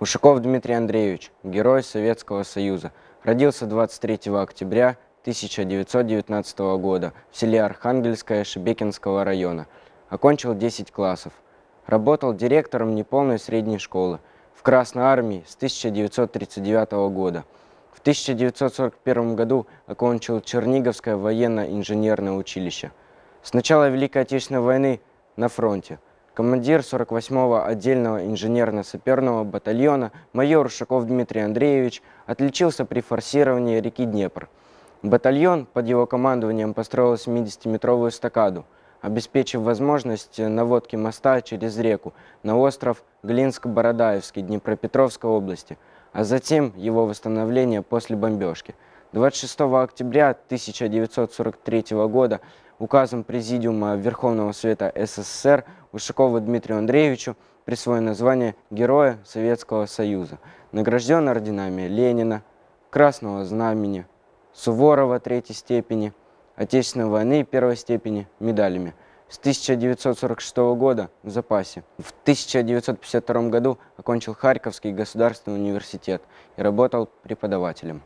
Ушаков Дмитрий Андреевич, герой Советского Союза, родился 23 октября 1919 года в селе Архангельское Шебекинского района. Окончил 10 классов. Работал директором неполной средней школы в Красной армии с 1939 года. В 1941 году окончил Черниговское военно-инженерное училище. С начала Великой Отечественной войны на фронте – командир 48-го отдельного инженерно-саперного батальона майор Ушаков Дмитрий Андреевич отличился при форсировании реки Днепр. Батальон под его командованием построил 70-метровую стакаду, обеспечив возможность наводки моста через реку на остров Глинск-Бородаевский Днепропетровской области, а затем его восстановление после бомбежки. 26 октября 1943 года Указом Президиума Верховного Совета СССР Ушакову Дмитрию Андреевичу присвоено звание Героя Советского Союза. Награжден орденами Ленина, Красного Знамени, Суворова третьей степени, Отечественной войны первой степени, медалями. С 1946 года в запасе. В 1952 году окончил Харьковский государственный университет и работал преподавателем.